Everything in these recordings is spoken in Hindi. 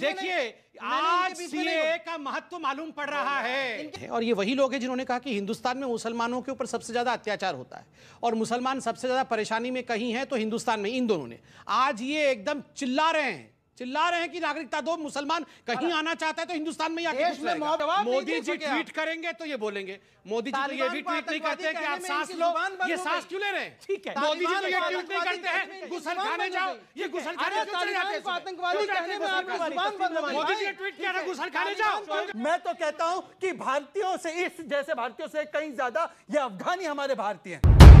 देखिए आज सीए का महत्व मालूम पड़ रहा हाँ। है और ये वही लोग हैं जिन्होंने कहा कि हिंदुस्तान में मुसलमानों के ऊपर सबसे ज्यादा अत्याचार होता है और मुसलमान सबसे ज्यादा परेशानी में कहीं है तो हिंदुस्तान में इन दोनों ने आज ये एकदम चिल्ला रहे हैं चिल्ला रहे हैं कि नागरिकता दो मुसलमान कहीं आना चाहता है तो हिंदुस्तान में ही में मोदी जी ट्वीट करेंगे तो ये बोलेंगे मोदी जी तो ये भी ट्वीट नहीं करते कि आप सांस लो ये सांस क्यों ले रहे हैं ठीक है मोदी जी तो ये ट्वीट नहीं करते हैं घुसल खाने जाओ ये घुसल खाने मोदी जी ट्वीट किया था घुसल खाने जाओ मैं तो कहता हूँ कि भारतीयों से इस जैसे भारतीयों से कहीं ज्यादा ये अफगानी हमारे भारतीय हैं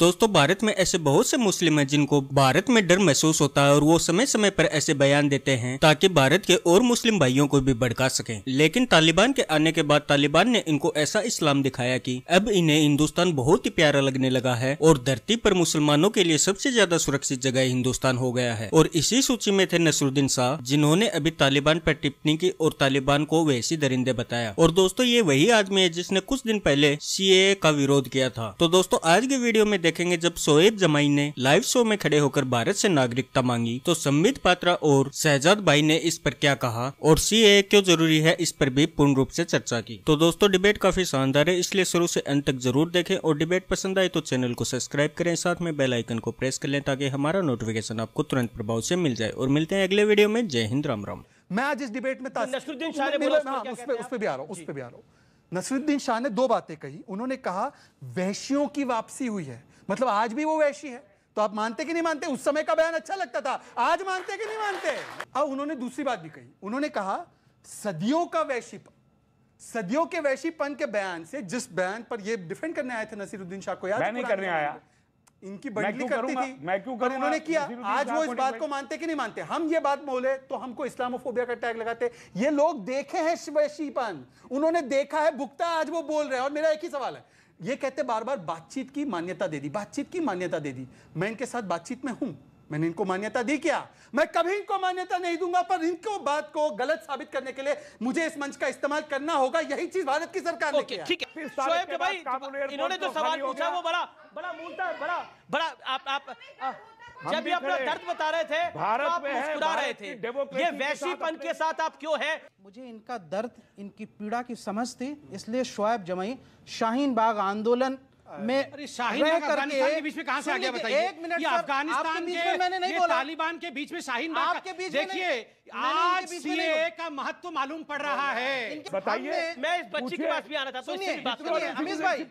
दोस्तों तो भारत में ऐसे बहुत से मुस्लिम हैं जिनको भारत में डर महसूस होता है और वो समय समय पर ऐसे बयान देते हैं ताकि भारत के और मुस्लिम भाइयों को भी भड़का सके लेकिन तालिबान के आने के बाद तालिबान ने इनको ऐसा इस्लाम दिखाया की अब इन्हें हिंदुस्तान बहुत ही प्यारा लगने लगा है और धरती पर मुसलमानों के लिए सबसे ज्यादा सुरक्षित जगह हिंदुस्तान हो गया है और इसी सूची में थे नसरुद्दीन शाह जिन्होंने अभी तालिबान पर टिप्पणी की और तालिबान को वैसी दरिंदे बताया और दोस्तों ये वही आदमी है जिसने कुछ दिन पहले सी का विरोध किया था तो दोस्तों आज के वीडियो में देखेंगे जब सोएब जमाई ने लाइव शो में खड़े होकर भारत से नागरिकता मांगी तो संबित पात्रा और शहजाद भाई ने इस पर क्या कहा और सी क्यों जरूरी है इस पर भी पूर्ण रूप से चर्चा की तो दोस्तों डिबेट काफी शानदार है इसलिए शुरू से अंत तक जरूर देखें और डिबेट पसंद आए तो चैनल को सब्सक्राइब करें साथ में बेल आइकन को प्रेस कर लें ताकि हमारा नोटिफिकेशन आपको तुरंत प्रभाव से मिल जाए और मिलते हैं अगले वीडियो में जय हिंद राम राम मैं आज इस डिबेट में नसरुद्दीन शाह ने हाँ, शाह ने दो बातें कही उन्होंने कहा वैश्यों की वापसी हुई है मतलब आज भी वो वैशी है तो आप मानते कि नहीं मानते उस समय का बयान अच्छा लगता था आज मानते कि नहीं मानते अब उन्होंने दूसरी बात भी कही उन्होंने कहा सदियों का वैशीपन सदियों के वैशीपन के बयान से जिस बयान पर ये डिफेंड करने आए थे नसीरुद्दीन शाह को याद मैं नहीं करने आया इनकी बड़ी करती थी मैं क्यों करूं उन्होंने किया आज वो इस बात को मानते कि नहीं मानते हम ये बात बोले तो हमको इस्लामोफोबिया का टैग लगाते ये लोग देखे हैं वैशीपन उन्होंने देखा है भुगता आज वो बोल रहे हैं और मेरा एक ही सवाल है ये कहते बार बार बातचीत की मान्यता दे दी बातचीत की मान्यता दे दी मैं इनके साथ बातचीत में हूं मैंने इनको मान्यता दी क्या मैं कभी इनको मान्यता नहीं दूंगा पर इनको बात को गलत साबित करने के लिए मुझे इस मंच का इस्तेमाल करना होगा यही चीज भारत की सरकार ने किया ठीक है इन्होंने जो तो सवाल पूछा वो बड़ा बड़ा मूलता बड़ा बड़ा आप आप जब भी अपना दर्द बता रहे थे तो भारत तो आप मुस्कुरा रहे थे ये वैशीपन के साथ आप क्यों है मुझे इनका दर्द इनकी पीड़ा की समझ थी इसलिए शोएब जमाई शाहीन बाग आंदोलन में शाहीन बीच में कहा से आ गया बताइए एक मिनट अफगानिस्तान के मैंने नहीं बोला तालिबान के बीच में शाहीन बाग के बीच देखिए आज सीए का महत्व मालूम पड़ रहा हाँ, है बताइए मैं इस बच्ची के पास भी आना था सुनिए अमित भाई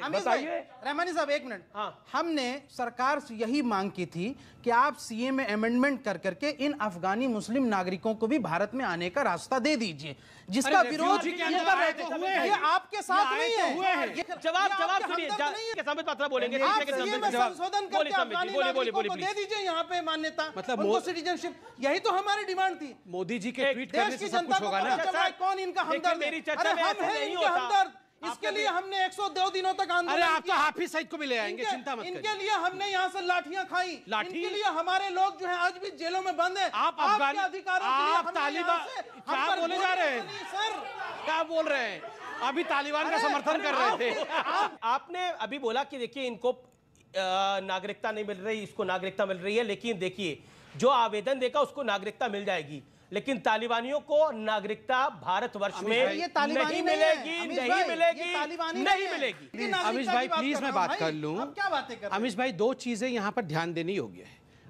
अमित भाई रहमानी साहब एक मिनट हाँ। हमने सरकार से यही मांग की थी कि आप सीए में अमेंडमेंट कर करके इन अफगानी मुस्लिम नागरिकों को भी भारत में आने का रास्ता दे दीजिए जिसका विरोध तो ये आपके साथ तो नहीं है जवाब जवाब सुनिए बोलेंगे संशोधन करके अफगानी नागरिकों को दे दीजिए यहाँ पे मान्यता मतलब सिटीजनशिप यही तो हमारी डिमांड थी मोदी जी के ट्वीट करने से सब कुछ होगा ना कौन इनका हमदर्द मेरी चर्चा में हम हैं इनके हमदर्द इसके लिए हमने 102 दिनों तक आंदोलन अरे आप तो हाफिज सईद को भी ले आएंगे चिंता मत इनके लिए हमने यहाँ से लाठियां खाई लाठी इनके लिए हमारे लोग जो है आज भी जेलों में बंद है आप अफगान आप तालिबान क्या बोले जा रहे हैं सर क्या बोल रहे हैं अभी तालिबान का समर्थन कर रहे थे आपने अभी बोला कि देखिए इनको नागरिकता नहीं मिल रही इसको नागरिकता मिल रही है लेकिन देखिए जो आवेदन देगा उसको नागरिकता मिल जाएगी लेकिन तालिबानियों को नागरिकता भारतवर्ष में ये नहीं मिलेगी नहीं मिलेगी नहीं मिलेगी अमित भाई प्लीज मैं बात कर लूँ अमित भाई दो चीजें यहाँ पर ध्यान देनी होगी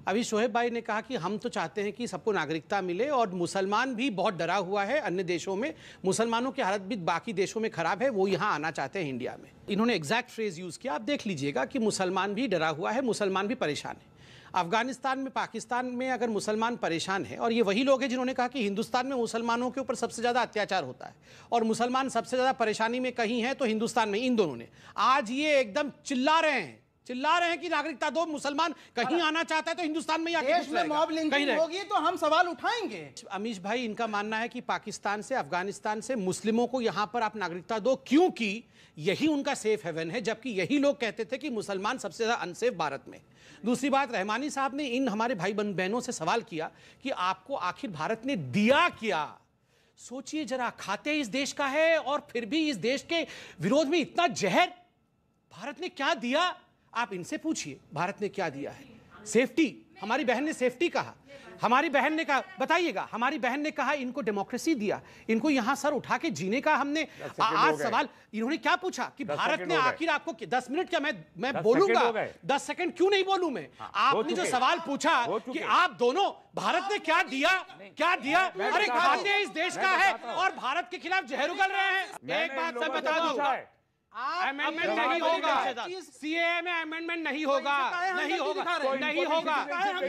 अभी शोहेब भाई ने कहा कि हम तो चाहते हैं कि सबको नागरिकता मिले और मुसलमान भी बहुत डरा हुआ है अन्य देशों में मुसलमानों की हालत भी बाकी देशों में ख़राब है वो यहाँ आना चाहते हैं इंडिया में इन्होंने एग्जैक्ट फ्रेज यूज़ किया आप देख लीजिएगा कि मुसलमान भी डरा हुआ है मुसलमान भी परेशान है अफगानिस्तान में पाकिस्तान में अगर मुसलमान परेशान है और ये वही लोग हैं जिन्होंने कहा कि हिंदुस्तान में मुसलमानों के ऊपर सबसे ज़्यादा अत्याचार होता है और मुसलमान सबसे ज़्यादा परेशानी में कहीं हैं तो हिंदुस्तान में इन दोनों ने आज ये एकदम चिल्ला रहे हैं चिल्ला रहे हैं कि नागरिकता दो मुसलमान कहीं आना चाहता है तो हिंदुस्तान में देश में मॉब लिंचिंग होगी तो हम सवाल उठाएंगे अमीश भाई इनका मानना है कि पाकिस्तान से अफगानिस्तान से मुस्लिमों को यहाँ पर आप नागरिकता दो क्योंकि यही उनका सेफ हेवन है जबकि यही लोग कहते थे कि मुसलमान सबसे ज़्यादा अनसेफ भारत में दूसरी बात रहमानी साहब ने इन हमारे भाई बहनों से सवाल किया कि आपको आखिर भारत ने दिया क्या सोचिए जरा खाते इस देश का है और फिर भी इस देश के विरोध में इतना जहर भारत ने क्या दिया आप इनसे पूछिए भारत ने क्या दिया है सेफ्टी हमारी बहन ने सेफ्टी कहा हमारी बहन ने कहा बताइएगा हमारी बहन ने कहा इनको डेमोक्रेसी दिया इनको यहाँ सर उठा के जीने का हमने आज सवाल इन्होंने क्या पूछा कि भारत ने आखिर आपको दस मिनट क्या मैं मैं बोलूंगा दस सेकंड क्यों नहीं बोलू मैं हाँ, आपने जो सवाल पूछा कि आप दोनों भारत ने क्या दिया क्या दिया अरे इस देश का है और भारत के खिलाफ जहर उगल रहे हैं एक बात सब बता दू अमेंडमेंट नहीं होगा सीए में अमेंडमेंट नहीं होगा नहीं होगा नहीं होगा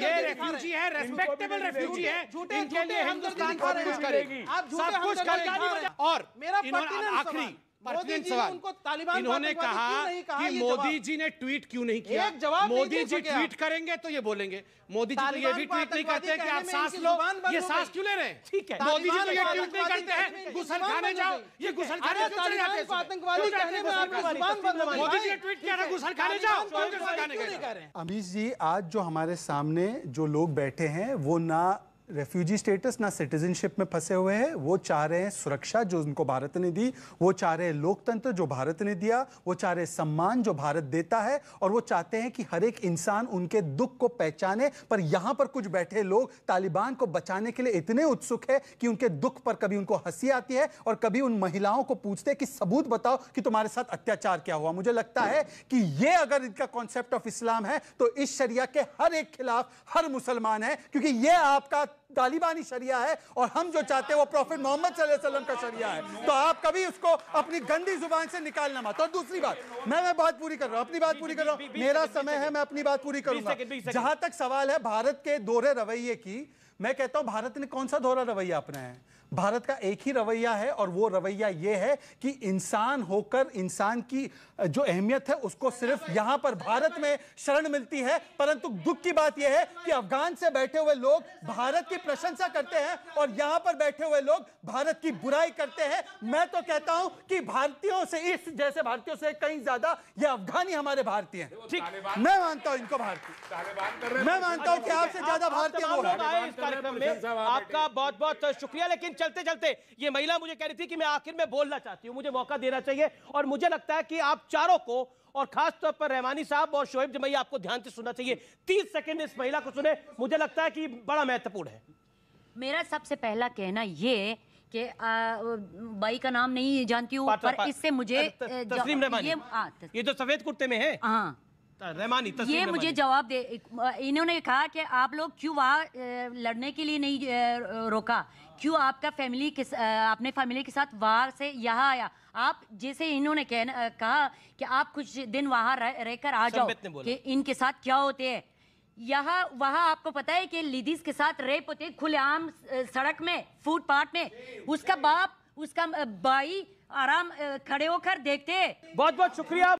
ये रेफ्यूजी है रेस्पेक्टेबल रेफ्यूजी है इनके लिए हिंदुस्तान सब कुछ करेगी सब कुछ करेगी और मेरा आखिरी परमानेंट सवाल उनको तालिबान इन्होंने कहा, कि मोदी जी ने ट्वीट क्यों नहीं किया एक जवाब मोदी जी ट्वीट करेंगे तो ये बोलेंगे मोदी जी तो ये भी ट्वीट नहीं करते कि आप सांस लो ये सांस क्यों ले रहे हैं ठीक है मोदी जी तो ये ट्वीट नहीं करते हैं गुसल खाने जाओ ये गुसल खाने चले जाते हैं आतंकवादी कहने में आपकी जुबान बंद हो मोदी जी ने ट्वीट किया था गुसल खाने जाओ खाने अमीश जी आज जो हमारे सामने जो लोग बैठे हैं वो ना रेफ्यूजी स्टेटस ना सिटीजनशिप में फंसे हुए हैं वो चाह रहे हैं सुरक्षा जो उनको भारत ने दी वो चाह रहे हैं लोकतंत्र जो भारत ने दिया वो चाह रहे हैं सम्मान जो भारत देता है और वो चाहते हैं कि हर एक इंसान उनके दुख को पहचाने पर यहाँ पर कुछ बैठे लोग तालिबान को बचाने के लिए इतने उत्सुक है कि उनके दुख पर कभी उनको हंसी आती है और कभी उन महिलाओं को पूछते कि सबूत बताओ कि तुम्हारे साथ अत्याचार क्या हुआ मुझे लगता है कि ये अगर इनका कॉन्सेप्ट ऑफ इस्लाम है तो इस शरिया के हर एक खिलाफ हर मुसलमान है क्योंकि ये आपका तालिबानी शरिया है और हम जो चाहते हैं वो प्रॉफिट मोहम्मद वसल्लम का शरिया है तो आप कभी उसको अपनी गंदी जुबान से निकालना मत और दूसरी बात मैं मैं बात पूरी कर रहा हूँ अपनी बात पूरी कर रहा हूँ मेरा समय है मैं अपनी बात पूरी करूंगा जहां तक सवाल है भारत के दोहरे रवैये की मैं कहता हूं भारत ने कौन सा दोहरा रवैया अपनाया है भारत का एक ही रवैया है और वो रवैया ये है कि इंसान होकर इंसान की जो अहमियत है उसको सिर्फ यहाँ पर भारत में शरण मिलती है परंतु दुख की बात यह है कि अफगान से बैठे हुए लोग भारत की प्रशंसा करते हैं और यहाँ पर बैठे हुए लोग भारत की बुराई करते हैं मैं तो कहता हूँ कि भारतीयों से इस जैसे भारतीयों से कहीं ज्यादा ये अफगानी हमारे भारतीय हैं ठीक मैं मानता हूँ इनको भारतीय मैं मानता हूँ कि आपसे ज्यादा भारतीय आपका बहुत बहुत शुक्रिया लेकिन चलते चलते ये महिला मुझे कह रही थी कि मैं आखिर में बोलना चाहती हूँ मुझे मौका देना चाहिए और मुझे लगता है कि आप चारों को और खास तौर पर रहमानी साहब और शोएब जमैया आपको ध्यान से सुनना चाहिए तीस सेकेंड इस महिला को सुने मुझे लगता है कि बड़ा महत्वपूर्ण है मेरा सबसे पहला कहना ये कि बाई का नाम नहीं जानती हूँ पर इससे मुझे ये, आ, ये जो सफेद कुर्ते में है हाँ ये मुझे जवाब दे इन्होंने कहा कि आप लोग क्यों वहाँ लड़ने के लिए नहीं रोका क्यों आपका फैमिली के आपने फैमिली के साथ वहाँ से यहाँ आया आप जैसे इन्होंने कहा कि आप कुछ दिन वहाँ रह, रहकर आ जाओ कि इनके साथ क्या होते हैं यहाँ वहाँ आपको पता है कि लेडीज के साथ रेप होते खुलेआम सड़क में फुटपाथ में उसका बाप उसका भाई आराम खड़े होकर देखते बहुत बहुत शुक्रिया